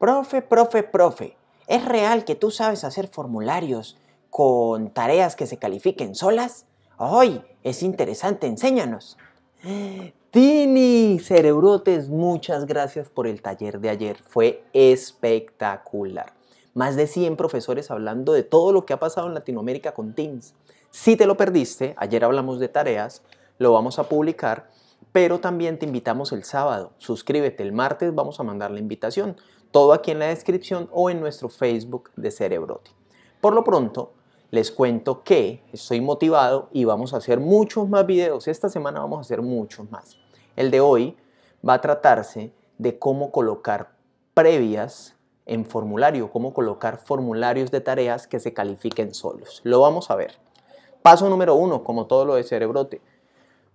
Profe, profe, profe, ¿es real que tú sabes hacer formularios con tareas que se califiquen solas? ¡Ay! Es interesante, enséñanos. Tini, cerebrotes, muchas gracias por el taller de ayer. Fue espectacular. Más de 100 profesores hablando de todo lo que ha pasado en Latinoamérica con Teams. Si te lo perdiste, ayer hablamos de tareas, lo vamos a publicar, pero también te invitamos el sábado. Suscríbete, el martes vamos a mandar la invitación. Todo aquí en la descripción o en nuestro Facebook de Cerebrote. Por lo pronto, les cuento que estoy motivado y vamos a hacer muchos más videos. Esta semana vamos a hacer muchos más. El de hoy va a tratarse de cómo colocar previas en formulario, cómo colocar formularios de tareas que se califiquen solos. Lo vamos a ver. Paso número uno, como todo lo de Cerebrote,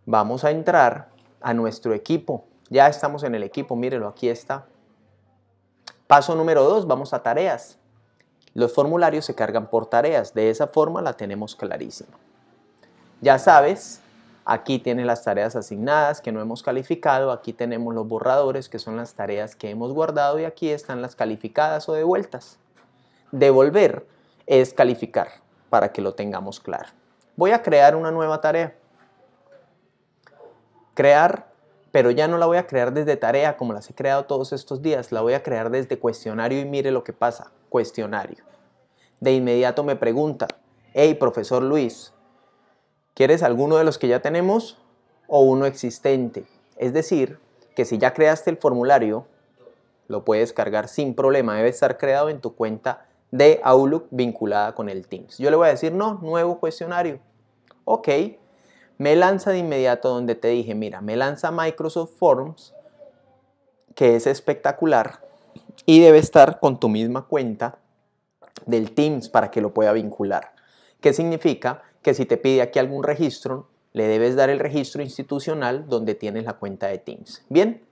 vamos a entrar a nuestro equipo. Ya estamos en el equipo, mírenlo, aquí está. Paso número dos, vamos a tareas. Los formularios se cargan por tareas, de esa forma la tenemos clarísima. Ya sabes, aquí tienes las tareas asignadas que no hemos calificado, aquí tenemos los borradores que son las tareas que hemos guardado y aquí están las calificadas o devueltas. Devolver es calificar, para que lo tengamos claro. Voy a crear una nueva tarea. Crear pero ya no la voy a crear desde tarea como las he creado todos estos días, la voy a crear desde cuestionario y mire lo que pasa, cuestionario. De inmediato me pregunta, hey profesor Luis, ¿quieres alguno de los que ya tenemos o uno existente? Es decir, que si ya creaste el formulario, lo puedes cargar sin problema, debe estar creado en tu cuenta de Outlook vinculada con el Teams. Yo le voy a decir, no, nuevo cuestionario. Ok, me lanza de inmediato donde te dije, mira, me lanza Microsoft Forms, que es espectacular, y debe estar con tu misma cuenta del Teams para que lo pueda vincular. ¿Qué significa? Que si te pide aquí algún registro, le debes dar el registro institucional donde tienes la cuenta de Teams. Bien,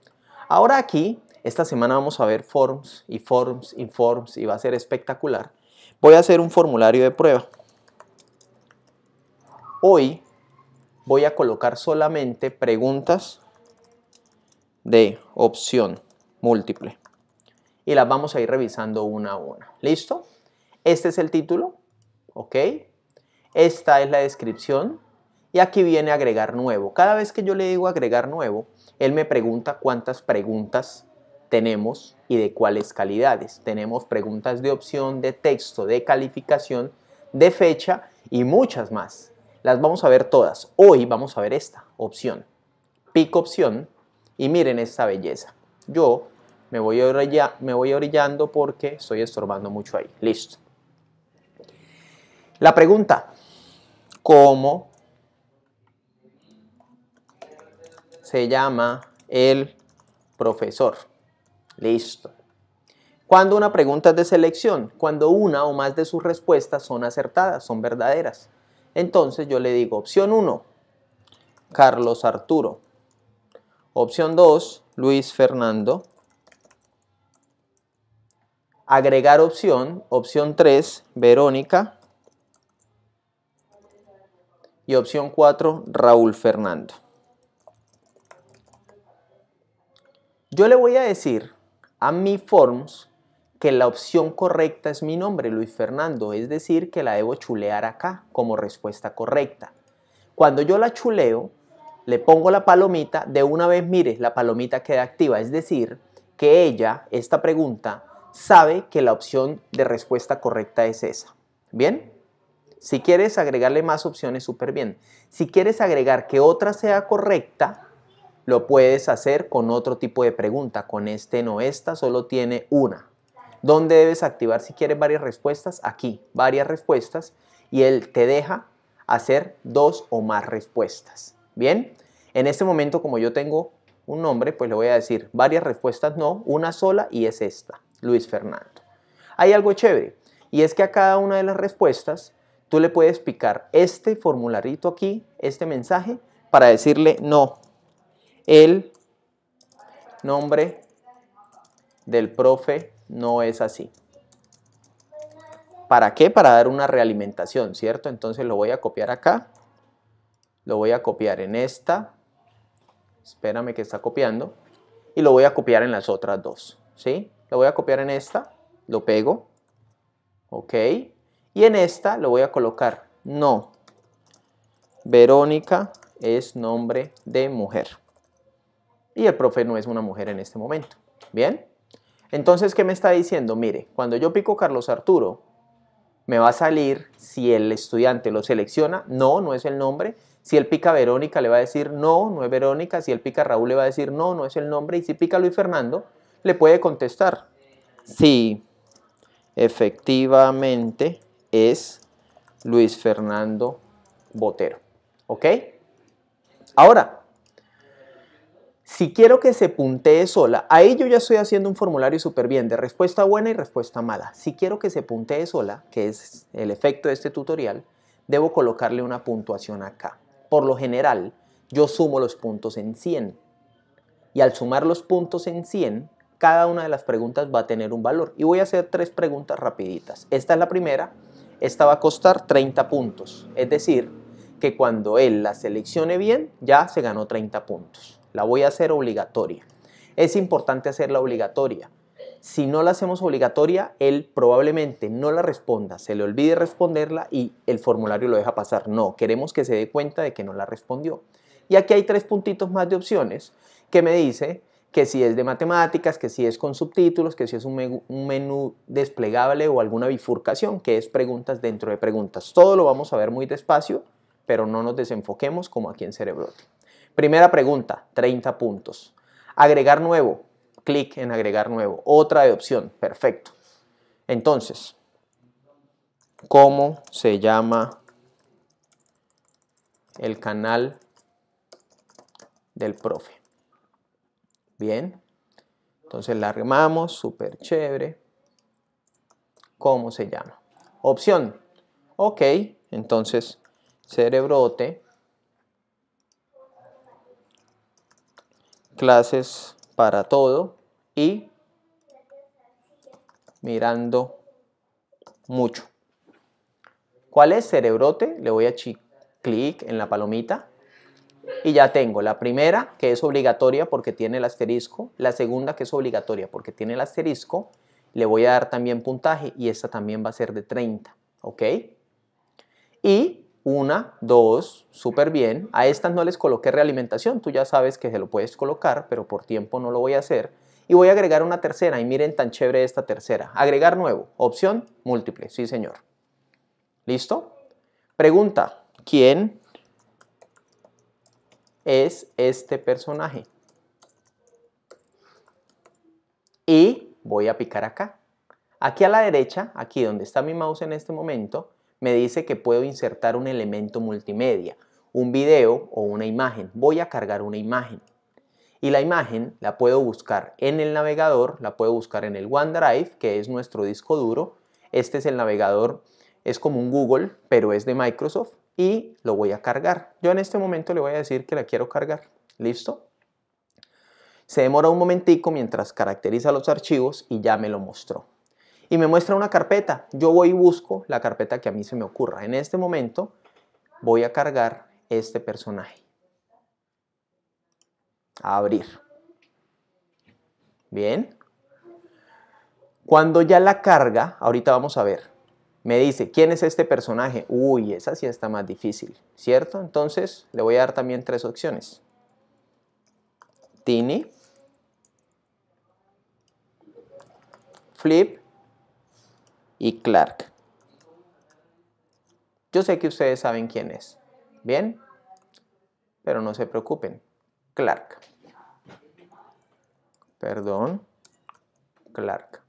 ahora aquí, esta semana vamos a ver Forms y Forms y Forms y va a ser espectacular. Voy a hacer un formulario de prueba. Hoy voy a colocar solamente preguntas de opción múltiple. Y las vamos a ir revisando una a una. ¿Listo? Este es el título. ¿Ok? Esta es la descripción. Y aquí viene agregar nuevo. Cada vez que yo le digo agregar nuevo, él me pregunta cuántas preguntas tenemos y de cuáles calidades. Tenemos preguntas de opción, de texto, de calificación, de fecha y muchas más. Las vamos a ver todas. Hoy vamos a ver esta opción, pico opción, y miren esta belleza. Yo me voy, me voy orillando porque estoy estorbando mucho ahí. Listo. La pregunta, ¿cómo se llama el profesor? Listo. Cuando una pregunta es de selección, cuando una o más de sus respuestas son acertadas, son verdaderas. Entonces yo le digo opción 1, Carlos Arturo. Opción 2, Luis Fernando. Agregar opción, opción 3, Verónica. Y opción 4, Raúl Fernando. Yo le voy a decir a mi forms que la opción correcta es mi nombre, Luis Fernando, es decir, que la debo chulear acá como respuesta correcta. Cuando yo la chuleo, le pongo la palomita, de una vez mire, la palomita queda activa, es decir, que ella, esta pregunta, sabe que la opción de respuesta correcta es esa. ¿Bien? Si quieres agregarle más opciones, súper bien. Si quieres agregar que otra sea correcta, lo puedes hacer con otro tipo de pregunta. Con este no, esta solo tiene una. ¿Dónde debes activar si quieres varias respuestas? Aquí, varias respuestas. Y él te deja hacer dos o más respuestas. Bien, en este momento como yo tengo un nombre, pues le voy a decir varias respuestas no, una sola y es esta, Luis Fernando. Hay algo chévere y es que a cada una de las respuestas tú le puedes picar este formularito aquí, este mensaje, para decirle no, el nombre del profe no es así. ¿Para qué? Para dar una realimentación, ¿cierto? Entonces lo voy a copiar acá, lo voy a copiar en esta, espérame que está copiando, y lo voy a copiar en las otras dos, ¿sí? Lo voy a copiar en esta, lo pego, ok, y en esta lo voy a colocar no. Verónica es nombre de mujer. Y el profe no es una mujer en este momento, ¿bien? Entonces, ¿qué me está diciendo? Mire, cuando yo pico Carlos Arturo, me va a salir, si el estudiante lo selecciona, no, no es el nombre. Si él pica Verónica, le va a decir no, no es Verónica. Si él pica Raúl, le va a decir no, no es el nombre. Y si pica Luis Fernando, le puede contestar. Sí, efectivamente es Luis Fernando Botero. ¿Ok? Ahora, si quiero que se puntee sola, ahí yo ya estoy haciendo un formulario súper bien de respuesta buena y respuesta mala. Si quiero que se puntee sola, que es el efecto de este tutorial, debo colocarle una puntuación acá. Por lo general, yo sumo los puntos en 100. Y al sumar los puntos en 100, cada una de las preguntas va a tener un valor. Y voy a hacer tres preguntas rapiditas. Esta es la primera. Esta va a costar 30 puntos. Es decir, que cuando él la seleccione bien, ya se ganó 30 puntos la voy a hacer obligatoria. Es importante hacerla obligatoria. Si no la hacemos obligatoria, él probablemente no la responda, se le olvide responderla y el formulario lo deja pasar. No, queremos que se dé cuenta de que no la respondió. Y aquí hay tres puntitos más de opciones que me dice que si es de matemáticas, que si es con subtítulos, que si es un, menú desplegable o alguna bifurcación, que es preguntas dentro de preguntas. Todo lo vamos a ver muy despacio, pero no nos desenfoquemos como aquí en Cerebro. Primera pregunta, 30 puntos. Agregar nuevo, clic en agregar nuevo. Otra de opción, perfecto. Entonces, ¿cómo se llama el canal del profe? Bien, entonces la armamos, súper chévere. ¿Cómo se llama? Opción, ok, entonces cerebrote clases para todo y mirando mucho. ¿Cuál es cerebrote? Le voy a clic en la palomita y ya tengo la primera que es obligatoria porque tiene el asterisco, la segunda que es obligatoria porque tiene el asterisco, le voy a dar también puntaje y esta también va a ser de 30, ¿ok? Y una, dos, súper bien. A estas no les coloqué realimentación, tú ya sabes que se lo puedes colocar, pero por tiempo no lo voy a hacer. Y voy a agregar una tercera, y miren tan chévere esta tercera. Agregar nuevo, opción múltiple, sí señor. ¿Listo? Pregunta, ¿quién es este personaje? Y voy a picar acá. Aquí a la derecha, aquí donde está mi mouse en este momento, me dice que puedo insertar un elemento multimedia, un video o una imagen. Voy a cargar una imagen. Y la imagen la puedo buscar en el navegador, la puedo buscar en el OneDrive, que es nuestro disco duro. Este es el navegador, es como un Google, pero es de Microsoft y lo voy a cargar. Yo en este momento le voy a decir que la quiero cargar. ¿Listo? Se demora un momentico mientras caracteriza los archivos y ya me lo mostró y me muestra una carpeta. Yo voy y busco la carpeta que a mí se me ocurra. En este momento voy a cargar este personaje. A abrir. Bien. Cuando ya la carga, ahorita vamos a ver, me dice, ¿quién es este personaje? Uy, esa sí está más difícil, ¿cierto? Entonces le voy a dar también tres opciones. Tini, Flip y Clark. Yo sé que ustedes saben quién es, ¿bien? Pero no se preocupen, Clark. Perdón, Clark.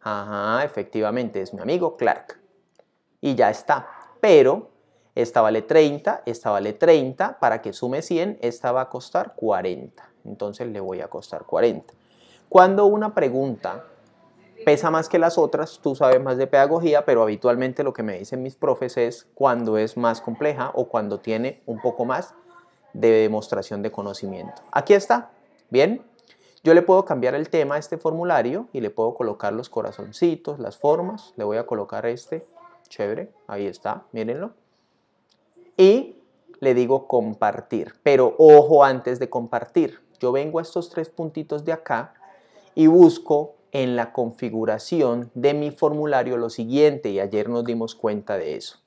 Ajá, efectivamente, es mi amigo Clark. Y ya está. Pero esta vale 30, esta vale 30. Para que sume 100, esta va a costar 40. Entonces le voy a costar 40. Cuando una pregunta pesa más que las otras, tú sabes más de pedagogía, pero habitualmente lo que me dicen mis profes es cuando es más compleja o cuando tiene un poco más de demostración de conocimiento. Aquí está, ¿bien? Yo le puedo cambiar el tema a este formulario y le puedo colocar los corazoncitos, las formas, le voy a colocar este, chévere, ahí está, mírenlo. Y le digo compartir, pero ojo antes de compartir, yo vengo a estos tres puntitos de acá y busco en la configuración de mi formulario lo siguiente y ayer nos dimos cuenta de eso.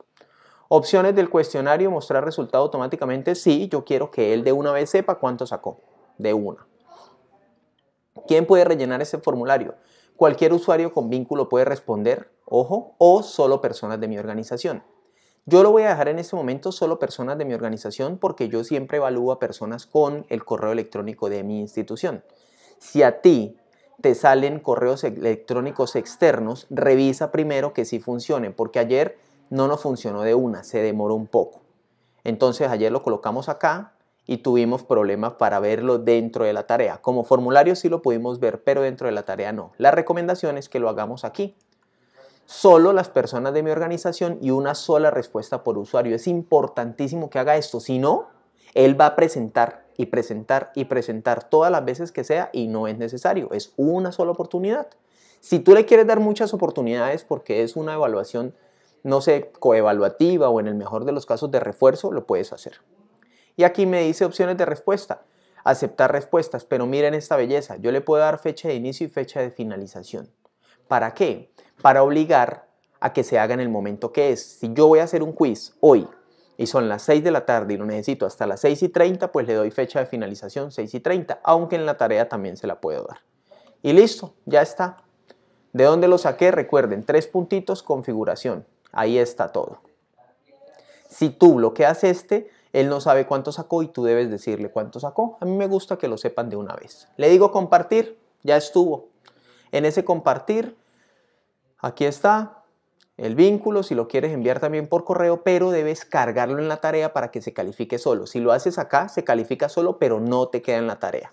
Opciones del cuestionario, mostrar resultado automáticamente. Sí, yo quiero que él de una vez sepa cuánto sacó. De una. ¿Quién puede rellenar ese formulario? Cualquier usuario con vínculo puede responder, ojo, o solo personas de mi organización. Yo lo voy a dejar en este momento solo personas de mi organización porque yo siempre evalúo a personas con el correo electrónico de mi institución. Si a ti te salen correos e-, electrónicos externos, revisa primero que sí funcionen, porque ayer no nos funcionó de una, se demoró un poco. Entonces ayer lo colocamos acá y tuvimos problemas para verlo dentro de la tarea. Como formulario sí lo pudimos ver, pero dentro de la tarea no. La recomendación es que lo hagamos aquí. Solo las personas de mi organización y una sola respuesta por usuario. Es importantísimo que haga esto, si no, él va a presentar y presentar y presentar todas las veces que sea y no es necesario, es una sola oportunidad. Si tú le quieres dar muchas oportunidades porque es una evaluación, no sé, coevaluativa o en el mejor de los casos de refuerzo, lo puedes hacer. Y aquí me dice opciones de respuesta, aceptar respuestas, pero miren esta belleza, yo le puedo dar fecha de inicio y fecha de finalización. ¿Para qué? Para obligar a que se haga en el momento que es. Si yo voy a hacer un quiz hoy y son las 6 de la tarde y lo necesito hasta las 6 y 30, pues le doy fecha de finalización 6 y 30, aunque en la tarea también se la puedo dar. Y listo, ya está. ¿De dónde lo saqué? Recuerden, tres puntitos, configuración. Ahí está todo. Si tú bloqueas este, él no sabe cuánto sacó y tú debes decirle cuánto sacó. A mí me gusta que lo sepan de una vez. Le digo compartir, ya estuvo. En ese compartir, aquí está, el vínculo, si lo quieres enviar también por correo, pero debes cargarlo en la tarea para que se califique solo. Si lo haces acá, se califica solo, pero no te queda en la tarea.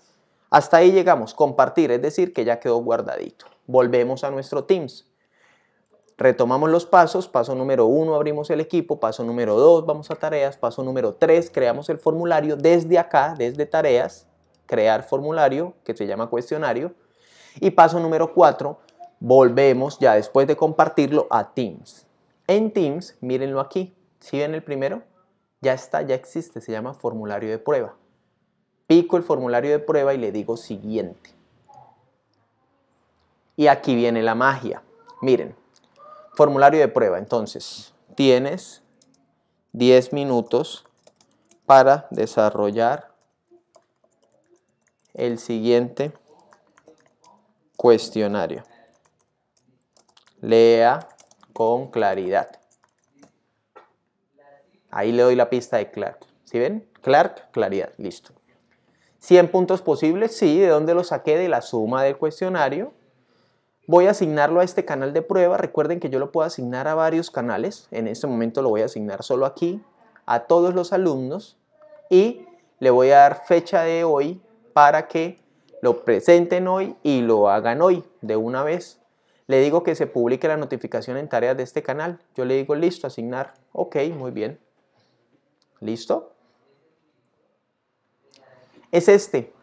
Hasta ahí llegamos, compartir, es decir, que ya quedó guardadito. Volvemos a nuestro Teams. Retomamos los pasos, paso número uno abrimos el equipo, paso número 2 vamos a tareas, paso número 3 creamos el formulario desde acá, desde tareas, crear formulario que se llama cuestionario y paso número 4 volvemos ya después de compartirlo a Teams. En Teams, mírenlo aquí. Si ven el primero, ya está, ya existe, se llama formulario de prueba. Pico el formulario de prueba y le digo siguiente. Y aquí viene la magia. Miren, formulario de prueba. Entonces, tienes 10 minutos para desarrollar el siguiente cuestionario lea con claridad. Ahí le doy la pista de Clark. ¿Sí ven? Clark, claridad, listo. 100 puntos posibles, sí, de dónde lo saqué, de la suma del cuestionario. Voy a asignarlo a este canal de prueba. Recuerden que yo lo puedo asignar a varios canales. En este momento lo voy a asignar solo aquí, a todos los alumnos. Y le voy a dar fecha de hoy para que lo presenten hoy y lo hagan hoy de una vez. Le digo que se publique la notificación en tareas de este canal. Yo le digo, listo, asignar. Ok, muy bien. ¿Listo? Es este.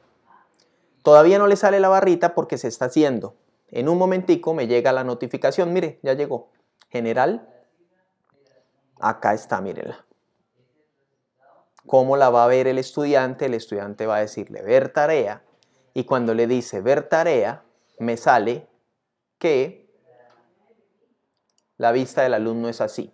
Todavía no le sale la barrita porque se está haciendo. En un momentico me llega la notificación. Mire, ya llegó. General. Acá está, mírenla. ¿Cómo la va a ver el estudiante? El estudiante va a decirle ver tarea. Y cuando le dice ver tarea, me sale que la vista del alumno es así.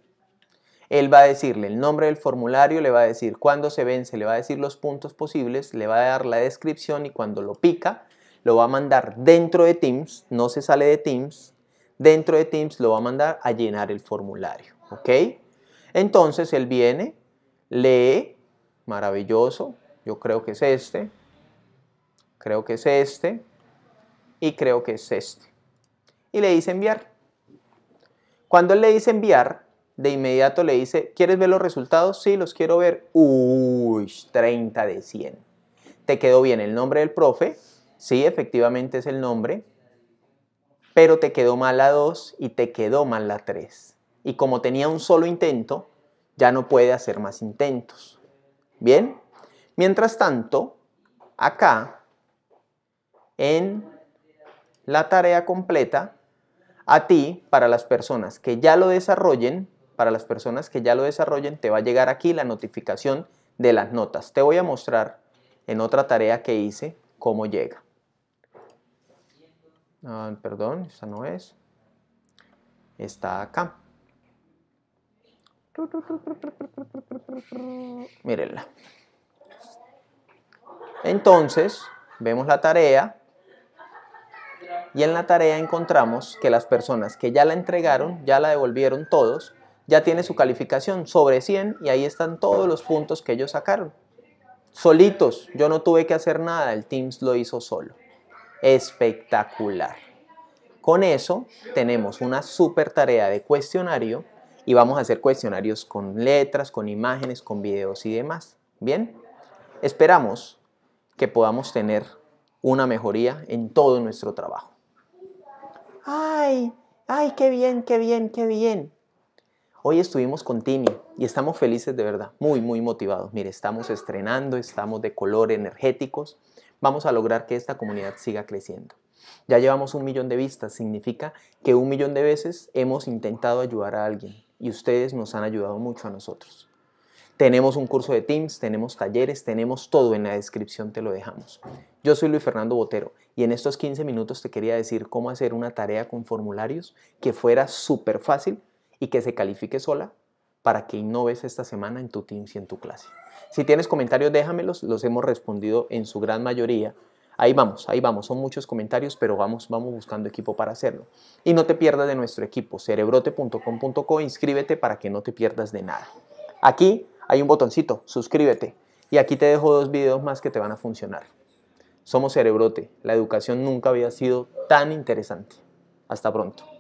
Él va a decirle el nombre del formulario, le va a decir cuándo se vence, le va a decir los puntos posibles, le va a dar la descripción y cuando lo pica, lo va a mandar dentro de Teams, no se sale de Teams, dentro de Teams lo va a mandar a llenar el formulario, ¿ok? Entonces él viene, lee, maravilloso, yo creo que es este, creo que es este y creo que es este y le dice enviar. Cuando él le dice enviar, de inmediato le dice, ¿quieres ver los resultados? Sí, los quiero ver. Uy, 30 de 100. Te quedó bien el nombre del profe. Sí, efectivamente es el nombre. Pero te quedó mal la 2 y te quedó mal la 3. Y como tenía un solo intento, ya no puede hacer más intentos. ¿Bien? Mientras tanto, acá, en la tarea completa, a ti, para las personas que ya lo desarrollen, para las personas que ya lo desarrollen, te va a llegar aquí la notificación de las notas. Te voy a mostrar en otra tarea que hice cómo llega. Ah, perdón, esta no es. Está acá. Mírenla. Entonces, vemos la tarea y en la tarea encontramos que las personas que ya la entregaron, ya la devolvieron todos, ya tiene su calificación sobre 100 y ahí están todos los puntos que ellos sacaron. Solitos, yo no tuve que hacer nada, el Teams lo hizo solo. Espectacular. Con eso tenemos una super tarea de cuestionario y vamos a hacer cuestionarios con letras, con imágenes, con videos y demás. ¿Bien? Esperamos que podamos tener una mejoría en todo nuestro trabajo. ¡Ay! ¡Ay, qué bien, qué bien, qué bien! Hoy estuvimos con Timmy y estamos felices de verdad, muy, muy motivados. Mire, estamos estrenando, estamos de color energéticos. Vamos a lograr que esta comunidad siga creciendo. Ya llevamos un millón de vistas, significa que un millón de veces hemos intentado ayudar a alguien y ustedes nos han ayudado mucho a nosotros. Tenemos un curso de Teams, tenemos talleres, tenemos todo en la descripción, te lo dejamos. Yo soy Luis Fernando Botero y en estos 15 minutos te quería decir cómo hacer una tarea con formularios que fuera súper fácil y que se califique sola para que innoves esta semana en tu Teams y en tu clase. Si tienes comentarios, déjamelos, los hemos respondido en su gran mayoría. Ahí vamos, ahí vamos, son muchos comentarios, pero vamos, vamos buscando equipo para hacerlo. Y no te pierdas de nuestro equipo, cerebrote.com.co, inscríbete para que no te pierdas de nada. Aquí hay un botoncito, suscríbete. Y aquí te dejo dos videos más que te van a funcionar. Somos Cerebrote, la educación nunca había sido tan interesante. Hasta pronto.